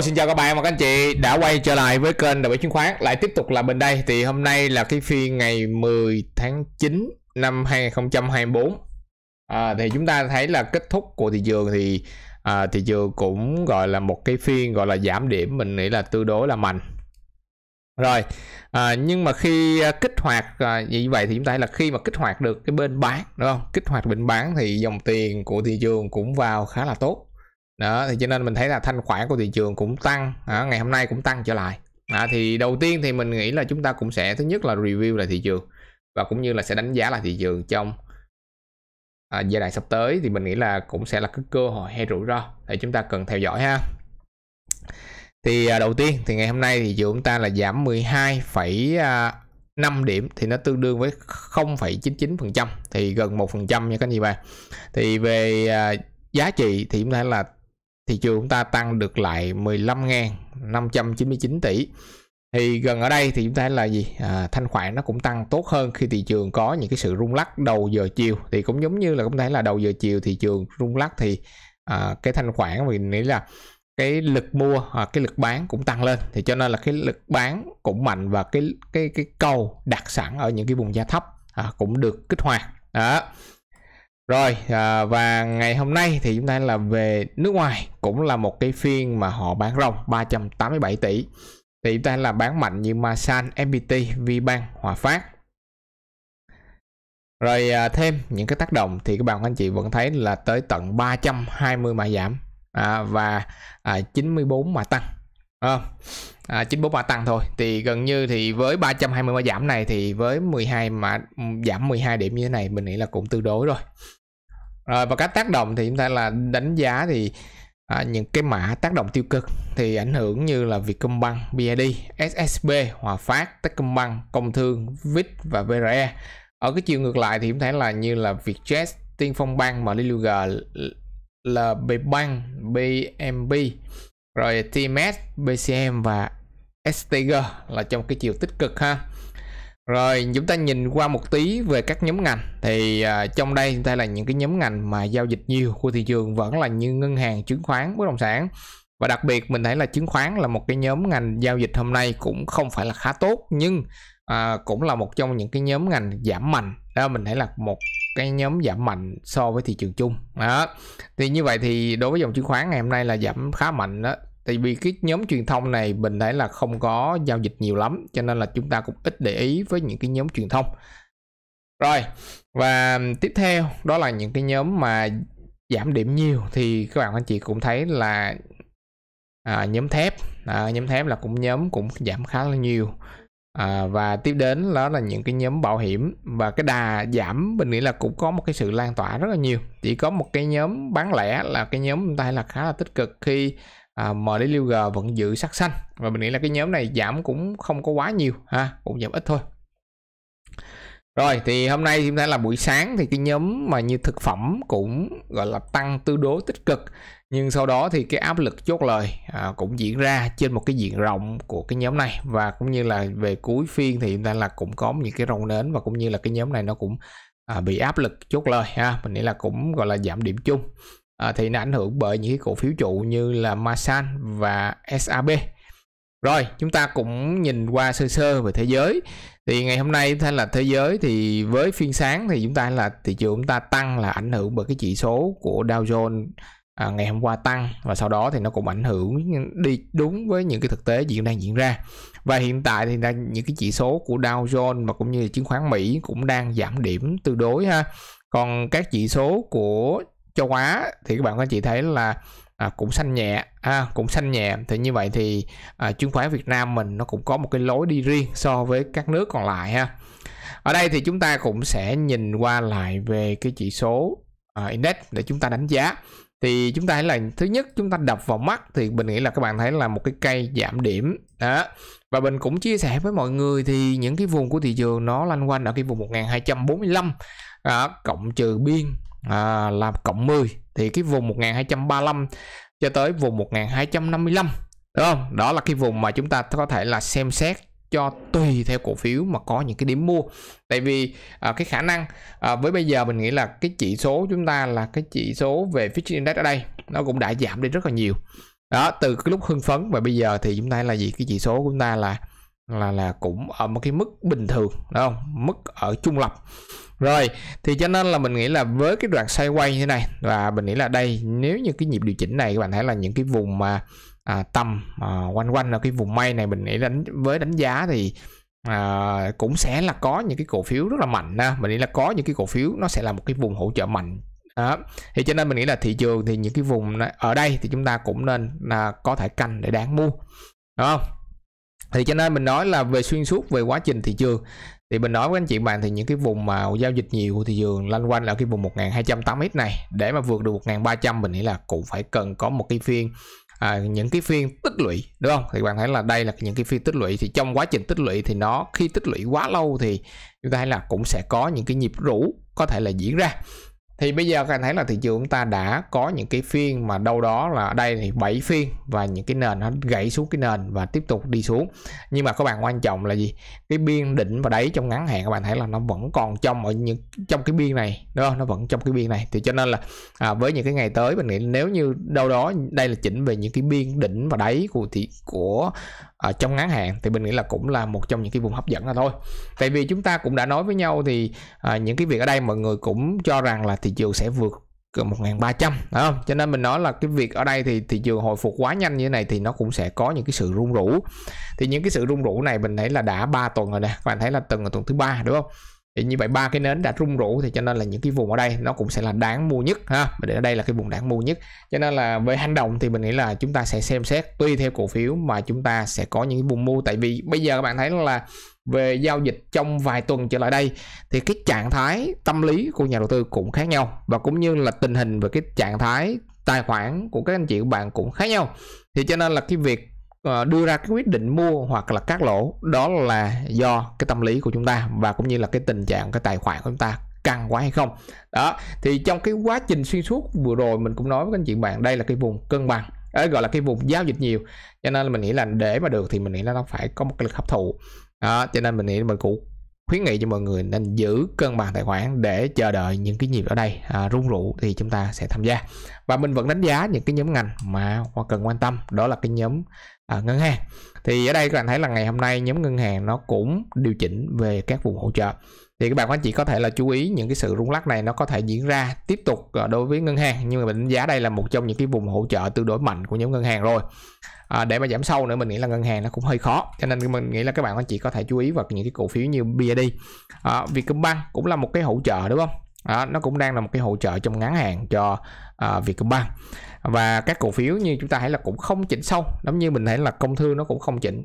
xin chào các bạn và các anh chị đã quay trở lại với kênh đầu bể chứng khoán. Lại tiếp tục là bên đây thì hôm nay là cái phiên ngày 10 tháng 9 năm 2024. À, thì chúng ta thấy là kết thúc của thị trường thì à, thị trường cũng gọi là một cái phiên gọi là giảm điểm mình nghĩ là tương đối là mạnh. Rồi, à, nhưng mà khi à, kích hoạt à, như vậy thì chúng ta thấy là khi mà kích hoạt được cái bên bán đúng không? Kích hoạt bên bán thì dòng tiền của thị trường cũng vào khá là tốt đó thì cho nên mình thấy là thanh khoản của thị trường cũng tăng đó, ngày hôm nay cũng tăng trở lại à, thì đầu tiên thì mình nghĩ là chúng ta cũng sẽ thứ nhất là review lại thị trường và cũng như là sẽ đánh giá lại thị trường trong à, giai đoạn sắp tới thì mình nghĩ là cũng sẽ là cái cơ hội hay rủi ro để chúng ta cần theo dõi ha thì à, đầu tiên thì ngày hôm nay thì chúng ta là giảm 12,5 à, điểm thì nó tương đương với 0,99% thì gần 1% nha các anh chị bạn. Thì về à, giá trị thì chúng ta là thị trường chúng ta tăng được lại 15.599 tỷ thì gần ở đây thì chúng ta là gì à, thanh khoản nó cũng tăng tốt hơn khi thị trường có những cái sự rung lắc đầu giờ chiều thì cũng giống như là cũng thấy là đầu giờ chiều thị trường rung lắc thì à, cái thanh khoản mình nghĩ là cái lực mua hoặc à, cái lực bán cũng tăng lên thì cho nên là cái lực bán cũng mạnh và cái cái cái cầu đặt sẵn ở những cái vùng giá thấp à, cũng được kích hoạt đó rồi à, và ngày hôm nay thì chúng ta là về nước ngoài cũng là một cái phiên mà họ bán ròng 387 tỷ thì chúng ta là bán mạnh như Masan, FPT, VBank, Hòa Phát rồi à, thêm những cái tác động thì các bạn anh chị vẫn thấy là tới tận 320 mã giảm à, và à, 94 mã tăng à, à, 94 mã tăng thôi thì gần như thì với 320 mã giảm này thì với 12 mã giảm 12 điểm như thế này mình nghĩ là cũng tương đối rồi rồi và các tác động thì chúng ta là đánh giá thì à, những cái mã tác động tiêu cực thì ảnh hưởng như là Vietcombank, BID, SSB, Hòa Phát, Techcombank, Công Thương, VIT và VRE. Ở cái chiều ngược lại thì chúng ta là như là Vietjet, Tiên Phong Bank, MLG, LB Bank, BMB, rồi TMS, BCM và STG là trong cái chiều tích cực ha rồi chúng ta nhìn qua một tí về các nhóm ngành thì uh, trong đây chúng ta là những cái nhóm ngành mà giao dịch nhiều của thị trường vẫn là như ngân hàng chứng khoán bất động sản và đặc biệt mình thấy là chứng khoán là một cái nhóm ngành giao dịch hôm nay cũng không phải là khá tốt nhưng à, cũng là một trong những cái nhóm ngành giảm mạnh đó mình thấy là một cái nhóm giảm mạnh so với thị trường chung đó thì như vậy thì đối với dòng chứng khoán ngày hôm nay là giảm khá mạnh đó tại vì cái nhóm truyền thông này mình thấy là không có giao dịch nhiều lắm cho nên là chúng ta cũng ít để ý với những cái nhóm truyền thông rồi và tiếp theo đó là những cái nhóm mà giảm điểm nhiều thì các bạn anh chị cũng thấy là à, nhóm thép à, nhóm thép là cũng nhóm cũng giảm khá là nhiều à, và tiếp đến đó là những cái nhóm bảo hiểm và cái đà giảm mình nghĩ là cũng có một cái sự lan tỏa rất là nhiều chỉ có một cái nhóm bán lẻ là cái nhóm chúng ta là khá là tích cực khi à, MDLG vẫn giữ sắc xanh và mình nghĩ là cái nhóm này giảm cũng không có quá nhiều ha cũng giảm ít thôi rồi thì hôm nay chúng ta là buổi sáng thì cái nhóm mà như thực phẩm cũng gọi là tăng tương đối tích cực nhưng sau đó thì cái áp lực chốt lời à, cũng diễn ra trên một cái diện rộng của cái nhóm này và cũng như là về cuối phiên thì chúng ta là cũng có những cái râu nến và cũng như là cái nhóm này nó cũng à, bị áp lực chốt lời ha mình nghĩ là cũng gọi là giảm điểm chung à, thì nó ảnh hưởng bởi những cái cổ phiếu trụ như là Masan và SAB rồi chúng ta cũng nhìn qua sơ sơ về thế giới thì ngày hôm nay thay là thế giới thì với phiên sáng thì chúng ta là thị trường chúng ta tăng là ảnh hưởng bởi cái chỉ số của Dow Jones à, ngày hôm qua tăng và sau đó thì nó cũng ảnh hưởng đi đúng với những cái thực tế diễn đang diễn ra và hiện tại thì đang những cái chỉ số của Dow Jones và cũng như là chứng khoán Mỹ cũng đang giảm điểm tương đối ha còn các chỉ số của châu Á thì các bạn có chị thấy là à, cũng xanh nhẹ à, cũng xanh nhẹ thì như vậy thì à, chứng khoán Việt Nam mình nó cũng có một cái lối đi riêng so với các nước còn lại ha ở đây thì chúng ta cũng sẽ nhìn qua lại về cái chỉ số uh, index để chúng ta đánh giá thì chúng ta thấy là thứ nhất chúng ta đập vào mắt thì mình nghĩ là các bạn thấy là một cái cây giảm điểm đó và mình cũng chia sẻ với mọi người thì những cái vùng của thị trường nó lanh quanh ở cái vùng 1245 đó, cộng trừ biên à, là cộng 10 thì cái vùng 1235 cho tới vùng 1255 đúng không đó là cái vùng mà chúng ta có thể là xem xét cho tùy theo cổ phiếu mà có những cái điểm mua tại vì à, cái khả năng à, với bây giờ mình nghĩ là cái chỉ số chúng ta là cái chỉ số về fixed index ở đây nó cũng đã giảm đi rất là nhiều đó từ cái lúc hưng phấn và bây giờ thì chúng ta là gì cái chỉ số của chúng ta là là là cũng ở một cái mức bình thường đúng không mức ở trung lập rồi thì cho nên là mình nghĩ là với cái đoạn xoay quay như thế này và mình nghĩ là đây nếu như cái nhịp điều chỉnh này các bạn thấy là những cái vùng mà à, tầm à, quanh quanh ở cái vùng may này mình nghĩ đánh với đánh giá thì à, cũng sẽ là có những cái cổ phiếu rất là mạnh ha. mình nghĩ là có những cái cổ phiếu nó sẽ là một cái vùng hỗ trợ mạnh đó. thì cho nên mình nghĩ là thị trường thì những cái vùng này, ở đây thì chúng ta cũng nên là có thể canh để đáng mua đúng không thì cho nên mình nói là về xuyên suốt về quá trình thị trường thì mình nói với anh chị bạn thì những cái vùng mà giao dịch nhiều của thị trường lanh quanh là cái vùng 1280 x này để mà vượt được 1300 mình nghĩ là cũng phải cần có một cái phiên à, những cái phiên tích lũy đúng không thì bạn thấy là đây là những cái phiên tích lũy thì trong quá trình tích lũy thì nó khi tích lũy quá lâu thì chúng ta thấy là cũng sẽ có những cái nhịp rũ có thể là diễn ra thì bây giờ các anh thấy là thị trường chúng ta đã có những cái phiên mà đâu đó là đây thì 7 phiên và những cái nền nó gãy xuống cái nền và tiếp tục đi xuống nhưng mà các bạn quan trọng là gì cái biên đỉnh và đáy trong ngắn hạn các bạn thấy là nó vẫn còn trong ở những trong cái biên này đó nó vẫn trong cái biên này thì cho nên là à, với những cái ngày tới mình nghĩ nếu như đâu đó đây là chỉnh về những cái biên đỉnh và đáy của thị của ở à, trong ngắn hạn thì mình nghĩ là cũng là một trong những cái vùng hấp dẫn là thôi tại vì chúng ta cũng đã nói với nhau thì à, những cái việc ở đây mọi người cũng cho rằng là thị thị trường sẽ vượt gần 1300 phải không? Cho nên mình nói là cái việc ở đây thì thị trường hồi phục quá nhanh như thế này thì nó cũng sẽ có những cái sự rung rũ. Thì những cái sự rung rũ này mình thấy là đã 3 tuần rồi nè. Các bạn thấy là tuần là tuần thứ ba đúng không? thì như vậy ba cái nến đã rung rũ thì cho nên là những cái vùng ở đây nó cũng sẽ là đáng mua nhất ha để ở đây là cái vùng đáng mua nhất cho nên là về hành động thì mình nghĩ là chúng ta sẽ xem xét tùy theo cổ phiếu mà chúng ta sẽ có những cái vùng mua tại vì bây giờ các bạn thấy là về giao dịch trong vài tuần trở lại đây thì cái trạng thái tâm lý của nhà đầu tư cũng khác nhau và cũng như là tình hình về cái trạng thái tài khoản của các anh chị của bạn cũng khác nhau thì cho nên là cái việc Ờ, đưa ra cái quyết định mua hoặc là cắt lỗ đó là do cái tâm lý của chúng ta và cũng như là cái tình trạng cái tài khoản của chúng ta căng quá hay không đó thì trong cái quá trình xuyên suốt vừa rồi mình cũng nói với anh chị bạn đây là cái vùng cân bằng ấy ờ, gọi là cái vùng giao dịch nhiều cho nên là mình nghĩ là để mà được thì mình nghĩ là nó phải có một cái lực hấp thụ đó cho nên mình nghĩ mình cũng khuyến nghị cho mọi người nên giữ cân bằng tài khoản để chờ đợi những cái nhịp ở đây à, rung rụ thì chúng ta sẽ tham gia và mình vẫn đánh giá những cái nhóm ngành mà hoa cần quan tâm đó là cái nhóm à, ngân hàng thì ở đây các bạn thấy là ngày hôm nay nhóm ngân hàng nó cũng điều chỉnh về các vùng hỗ trợ thì các bạn anh chị có thể là chú ý những cái sự rung lắc này nó có thể diễn ra tiếp tục ờ, đối với ngân hàng nhưng mà mình đánh giá đây là một trong những cái vùng hỗ trợ tương đối mạnh của nhóm ngân hàng rồi à, để mà giảm sâu nữa mình nghĩ là ngân hàng nó cũng hơi khó cho nên mình nghĩ là các bạn anh chị có thể chú ý vào những cái cổ phiếu như BID à, Vietcombank cũng là một cái hỗ trợ đúng không đó, nó cũng đang là một cái hỗ trợ trong ngắn hạn cho uh, Vietcombank và các cổ phiếu như chúng ta thấy là cũng không chỉnh sâu giống như mình thấy là công thương nó cũng không chỉnh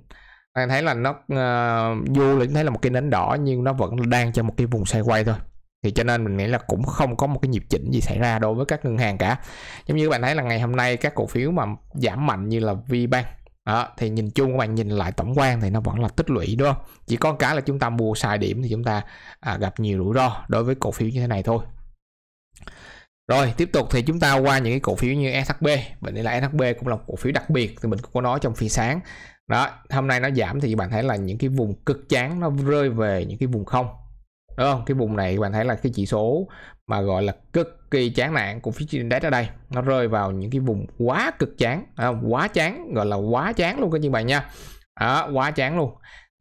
anh thấy là nó uh, dù là thấy là một cái nến đỏ nhưng nó vẫn đang trong một cái vùng xoay quay thôi thì cho nên mình nghĩ là cũng không có một cái nhịp chỉnh gì xảy ra đối với các ngân hàng cả giống như các bạn thấy là ngày hôm nay các cổ phiếu mà giảm mạnh như là VBank đó, thì nhìn chung các bạn nhìn lại tổng quan thì nó vẫn là tích lũy đúng không chỉ có cái là chúng ta mua sai điểm thì chúng ta à, gặp nhiều rủi ro đối với cổ phiếu như thế này thôi rồi tiếp tục thì chúng ta qua những cái cổ phiếu như SHB Bệnh này là SHB cũng là cổ phiếu đặc biệt Thì mình cũng có nói trong phiên sáng Đó hôm nay nó giảm thì các bạn thấy là những cái vùng cực chán Nó rơi về những cái vùng không đúng không cái vùng này các bạn thấy là cái chỉ số mà gọi là cực kỳ chán nản của phía trên index ở đây nó rơi vào những cái vùng quá cực chán à, quá chán gọi là quá chán luôn các chị bạn nha à, quá chán luôn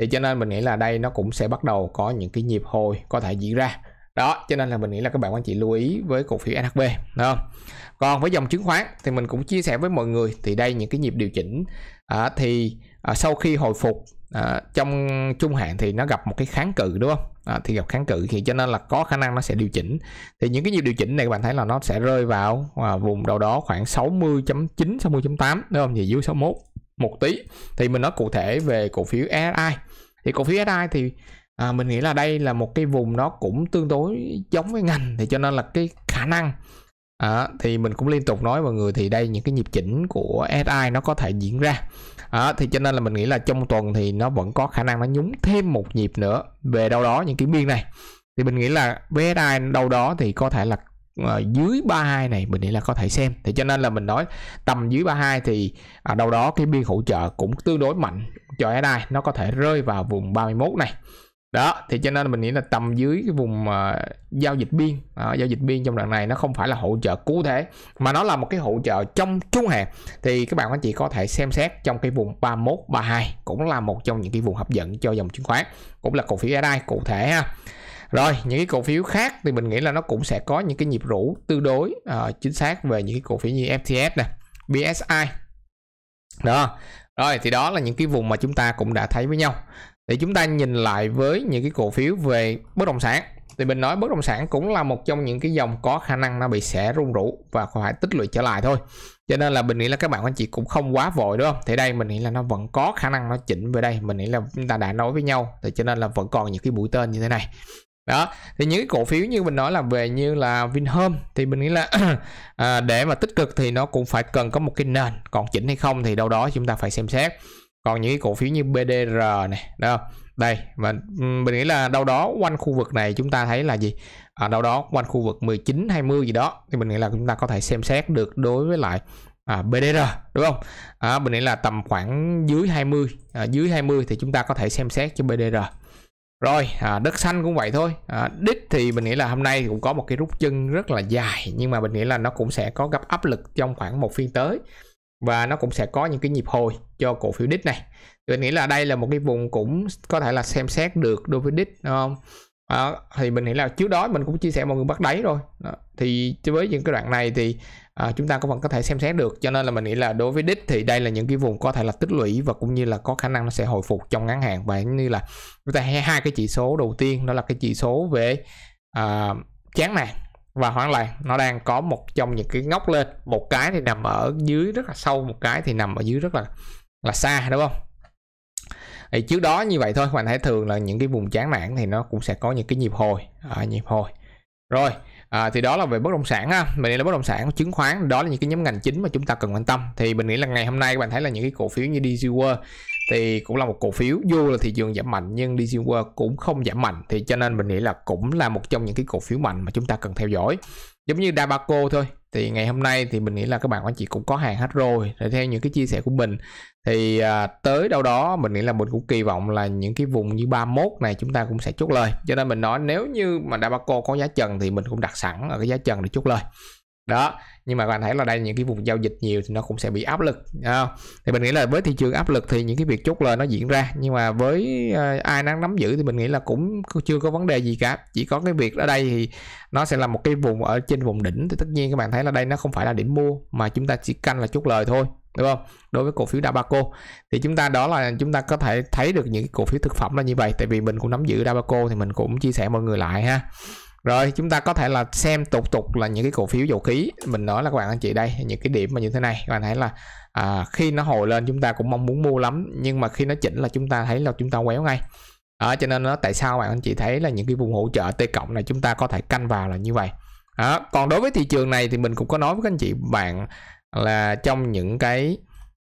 thì cho nên mình nghĩ là đây nó cũng sẽ bắt đầu có những cái nhịp hồi có thể diễn ra đó cho nên là mình nghĩ là các bạn anh chị lưu ý với cổ phiếu NHB đúng không còn với dòng chứng khoán thì mình cũng chia sẻ với mọi người thì đây những cái nhịp điều chỉnh à, thì à, sau khi hồi phục à, trong trung hạn thì nó gặp một cái kháng cự đúng không à, thì gặp kháng cự thì cho nên là có khả năng nó sẽ điều chỉnh thì những cái nhịp điều chỉnh này các bạn thấy là nó sẽ rơi vào à, vùng đâu đó khoảng 60.9 60.8 đúng không gì dưới 61 một tí thì mình nói cụ thể về cổ phiếu SI thì cổ phiếu SI thì à, mình nghĩ là đây là một cái vùng nó cũng tương đối giống với ngành thì cho nên là cái khả năng à, thì mình cũng liên tục nói mọi người thì đây những cái nhịp chỉnh của SI nó có thể diễn ra à, thì cho nên là mình nghĩ là trong tuần thì nó vẫn có khả năng nó nhúng thêm một nhịp nữa về đâu đó những cái biên này thì mình nghĩ là với SI đâu đó thì có thể là À, dưới 32 này mình nghĩ là có thể xem thì cho nên là mình nói tầm dưới 32 thì ở à, đâu đó cái biên hỗ trợ cũng tương đối mạnh cho SI nó có thể rơi vào vùng 31 này đó thì cho nên mình nghĩ là tầm dưới cái vùng uh, giao dịch biên uh, giao dịch biên trong đoạn này nó không phải là hỗ trợ cụ thể mà nó là một cái hỗ trợ trong trung hạn thì các bạn anh chị có thể xem xét trong cái vùng 31 32 cũng là một trong những cái vùng hấp dẫn cho dòng chứng khoán cũng là cổ phiếu ở đây cụ thể ha rồi những cái cổ phiếu khác thì mình nghĩ là nó cũng sẽ có những cái nhịp rũ tương đối uh, chính xác về những cái cổ phiếu như FTS nè BSI đó rồi thì đó là những cái vùng mà chúng ta cũng đã thấy với nhau để chúng ta nhìn lại với những cái cổ phiếu về bất động sản thì mình nói bất động sản cũng là một trong những cái dòng có khả năng nó bị sẽ rung rũ và phải tích lũy trở lại thôi cho nên là mình nghĩ là các bạn anh chị cũng không quá vội đúng không thì đây mình nghĩ là nó vẫn có khả năng nó chỉnh về đây mình nghĩ là chúng ta đã nói với nhau thì cho nên là vẫn còn những cái mũi tên như thế này đó thì những cái cổ phiếu như mình nói là về như là Vinhome thì mình nghĩ là à, để mà tích cực thì nó cũng phải cần có một cái nền còn chỉnh hay không thì đâu đó chúng ta phải xem xét còn những cái cổ phiếu như BDR này đó đây và mình nghĩ là đâu đó quanh khu vực này chúng ta thấy là gì à, đâu đó quanh khu vực 19 20 gì đó thì mình nghĩ là chúng ta có thể xem xét được đối với lại à, BDR đúng không à, mình nghĩ là tầm khoảng dưới 20 à, dưới 20 thì chúng ta có thể xem xét cho BDR rồi à, đất xanh cũng vậy thôi à, đích thì mình nghĩ là hôm nay cũng có một cái rút chân rất là dài nhưng mà mình nghĩ là nó cũng sẽ có gặp áp lực trong khoảng một phiên tới và nó cũng sẽ có những cái nhịp hồi cho cổ phiếu đít này tôi nghĩ là đây là một cái vùng cũng có thể là xem xét được đối với đít không à, thì mình nghĩ là trước đó mình cũng chia sẻ mọi người bắt đáy rồi đó. thì với những cái đoạn này thì à, chúng ta cũng vẫn có thể xem xét được cho nên là mình nghĩ là đối với đích thì đây là những cái vùng có thể là tích lũy và cũng như là có khả năng nó sẽ hồi phục trong ngắn hạn và như là chúng ta hai hai cái chỉ số đầu tiên đó là cái chỉ số về à, chán nản và hoảng loạn nó đang có một trong những cái ngóc lên một cái thì nằm ở dưới rất là sâu một cái thì nằm ở dưới rất là là xa đúng không thì trước đó như vậy thôi các bạn thấy thường là những cái vùng chán nản thì nó cũng sẽ có những cái nhịp hồi à, nhịp hồi rồi à, thì đó là về bất động sản ha mình nghĩ là bất động sản chứng khoán đó là những cái nhóm ngành chính mà chúng ta cần quan tâm thì mình nghĩ là ngày hôm nay các bạn thấy là những cái cổ phiếu như DCW thì cũng là một cổ phiếu dù là thị trường giảm mạnh nhưng DG World cũng không giảm mạnh thì cho nên mình nghĩ là cũng là một trong những cái cổ phiếu mạnh mà chúng ta cần theo dõi giống như Dabaco thôi thì ngày hôm nay thì mình nghĩ là các bạn anh chị cũng có hàng hết rồi để theo những cái chia sẻ của mình thì à, tới đâu đó mình nghĩ là mình cũng kỳ vọng là những cái vùng như 31 này chúng ta cũng sẽ chốt lời cho nên mình nói nếu như mà Dabaco có giá trần thì mình cũng đặt sẵn ở cái giá trần để chốt lời đó nhưng mà các bạn thấy là đây những cái vùng giao dịch nhiều thì nó cũng sẽ bị áp lực không? thì mình nghĩ là với thị trường áp lực thì những cái việc chốt lời nó diễn ra nhưng mà với ờ, ai đang nắm giữ thì mình nghĩ là cũng chưa có vấn đề gì cả chỉ có cái việc ở đây thì nó sẽ là một cái vùng ở trên vùng đỉnh thì tất nhiên các bạn thấy là đây nó không phải là điểm mua mà chúng ta chỉ canh là chốt lời thôi đúng không đối với cổ phiếu Dabaco thì chúng ta đó là chúng ta có thể thấy được những cổ phiếu thực phẩm là như vậy tại vì mình cũng nắm giữ Dabaco thì mình cũng chia sẻ mọi người lại ha rồi chúng ta có thể là xem tục tục là những cái cổ phiếu dầu khí mình nói là các bạn anh chị đây những cái điểm mà như thế này các bạn thấy là à, khi nó hồi lên chúng ta cũng mong muốn mua lắm nhưng mà khi nó chỉnh là chúng ta thấy là chúng ta quéo ngay à, cho nên nó tại sao các bạn anh chị thấy là những cái vùng hỗ trợ T cộng này chúng ta có thể canh vào là như vậy à, còn đối với thị trường này thì mình cũng có nói với các anh chị bạn là trong những cái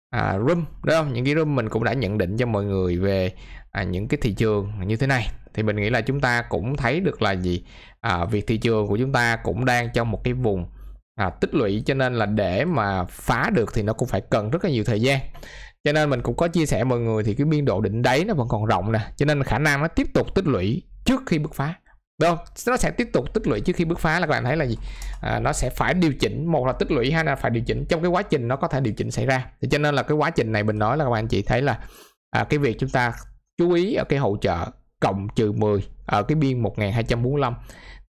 à, room đúng không những cái room mình cũng đã nhận định cho mọi người về à, những cái thị trường như thế này thì mình nghĩ là chúng ta cũng thấy được là gì à, việc thị trường của chúng ta cũng đang trong một cái vùng à, tích lũy cho nên là để mà phá được thì nó cũng phải cần rất là nhiều thời gian cho nên mình cũng có chia sẻ mọi người thì cái biên độ đỉnh đáy nó vẫn còn rộng nè cho nên khả năng nó tiếp tục tích lũy trước khi bứt phá được không nó sẽ tiếp tục tích lũy trước khi bứt phá là các bạn thấy là gì à, nó sẽ phải điều chỉnh một là tích lũy hai là phải điều chỉnh trong cái quá trình nó có thể điều chỉnh xảy ra thì cho nên là cái quá trình này mình nói là các bạn chị thấy là à, cái việc chúng ta chú ý ở cái hỗ trợ cộng trừ 10 ở ờ, cái biên 1245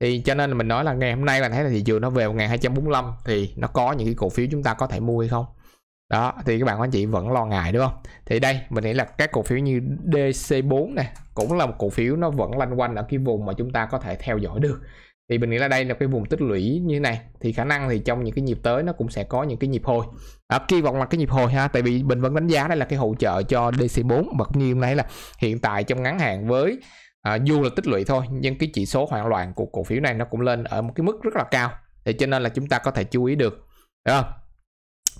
thì cho nên là mình nói là ngày hôm nay là thấy là thị trường nó về 1245 thì nó có những cái cổ phiếu chúng ta có thể mua hay không đó thì các bạn anh chị vẫn lo ngại đúng không thì đây mình nghĩ là các cổ phiếu như DC4 này cũng là một cổ phiếu nó vẫn lanh quanh ở cái vùng mà chúng ta có thể theo dõi được thì mình nghĩ là đây là cái vùng tích lũy như thế này thì khả năng thì trong những cái nhịp tới nó cũng sẽ có những cái nhịp hồi à, kỳ vọng là cái nhịp hồi ha tại vì mình vẫn đánh giá đây là cái hỗ trợ cho DC4 và như hôm nay là hiện tại trong ngắn hạn với à, dù là tích lũy thôi nhưng cái chỉ số hoảng loạn của cổ phiếu này nó cũng lên ở một cái mức rất là cao thì cho nên là chúng ta có thể chú ý được Đúng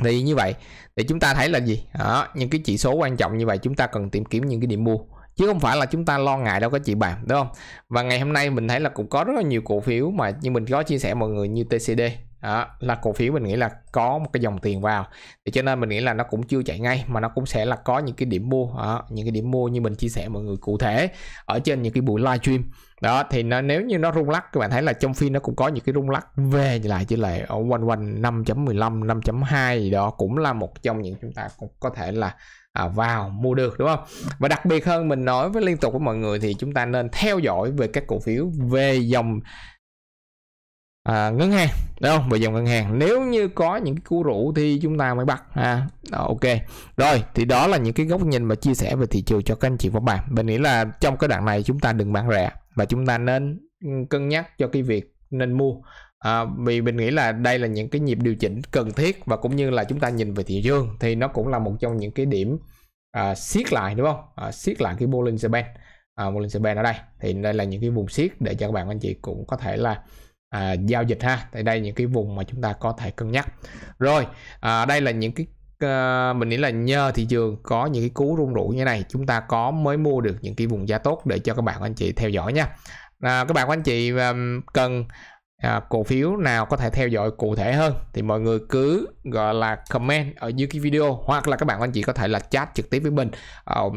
thì như vậy thì chúng ta thấy là gì đó, những cái chỉ số quan trọng như vậy chúng ta cần tìm kiếm những cái điểm mua chứ không phải là chúng ta lo ngại đâu các chị bạn đúng không và ngày hôm nay mình thấy là cũng có rất là nhiều cổ phiếu mà như mình có chia sẻ mọi người như TCD đó, là cổ phiếu mình nghĩ là có một cái dòng tiền vào thì cho nên mình nghĩ là nó cũng chưa chạy ngay mà nó cũng sẽ là có những cái điểm mua đó, những cái điểm mua như mình chia sẻ mọi người cụ thể ở trên những cái buổi live stream đó thì nó, nếu như nó rung lắc các bạn thấy là trong phim nó cũng có những cái rung lắc về lại chỉ là ở quanh quanh 5.15 5.2 gì đó cũng là một trong những chúng ta cũng có thể là à, vào mua được đúng không và đặc biệt hơn mình nói với liên tục với mọi người thì chúng ta nên theo dõi về các cổ phiếu về dòng à, ngân hàng đúng không về dòng ngân hàng nếu như có những cái cú rủ thì chúng ta mới bắt ha à, ok rồi thì đó là những cái góc nhìn mà chia sẻ về thị trường cho các anh chị và bạn mình nghĩ là trong cái đoạn này chúng ta đừng bán rẻ và chúng ta nên ừ, cân nhắc cho cái việc nên mua à, vì mình nghĩ là đây là những cái nhịp điều chỉnh cần thiết và cũng như là chúng ta nhìn về thị trường thì nó cũng là một trong những cái điểm à, siết lại đúng không à, siết lại cái Bollinger Band à, Bollinger Band ở đây thì đây là những cái vùng siết để cho các bạn anh chị cũng có thể là à, giao dịch ha tại đây những cái vùng mà chúng ta có thể cân nhắc rồi à, đây là những cái Ờ, mình nghĩ là nhờ thị trường có những cái cú rung rủ như thế này chúng ta có mới mua được những cái vùng giá tốt để cho các bạn anh chị theo dõi nha à, các bạn anh chị ờ, cần à, cổ phiếu nào có thể theo dõi cụ thể hơn thì mọi người cứ gọi là comment ở dưới cái video hoặc là các bạn anh chị có thể là chat trực tiếp với mình um,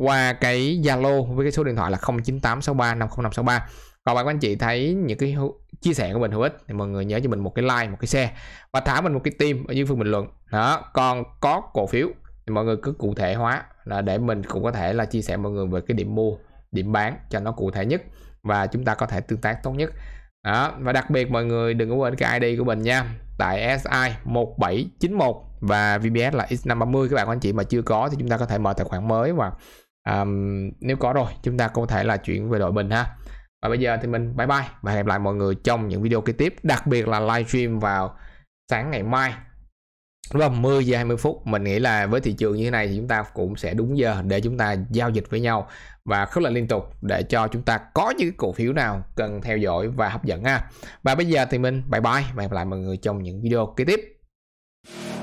qua cái Zalo với cái số điện thoại là 0986350563 còn bạn anh chị thấy những cái chia sẻ của mình hữu ích thì mọi người nhớ cho mình một cái like một cái share và thả mình một cái tim ở dưới phần bình luận đó còn có cổ phiếu thì mọi người cứ cụ thể hóa là để mình cũng có thể là chia sẻ mọi người về cái điểm mua điểm bán cho nó cụ thể nhất và chúng ta có thể tương tác tốt nhất đó và đặc biệt mọi người đừng có quên cái ID của mình nha tại SI 1791 và VBS là X530 các bạn anh chị mà chưa có thì chúng ta có thể mở tài khoản mới và um, nếu có rồi chúng ta có thể là chuyển về đội bình ha và bây giờ thì mình bye bye và hẹn gặp lại mọi người trong những video kế tiếp đặc biệt là live stream vào sáng ngày mai lúc vòng 10 giờ 20 phút mình nghĩ là với thị trường như thế này thì chúng ta cũng sẽ đúng giờ để chúng ta giao dịch với nhau và rất là liên tục để cho chúng ta có những cổ phiếu nào cần theo dõi và hấp dẫn ha và bây giờ thì mình bye bye và hẹn gặp lại mọi người trong những video kế tiếp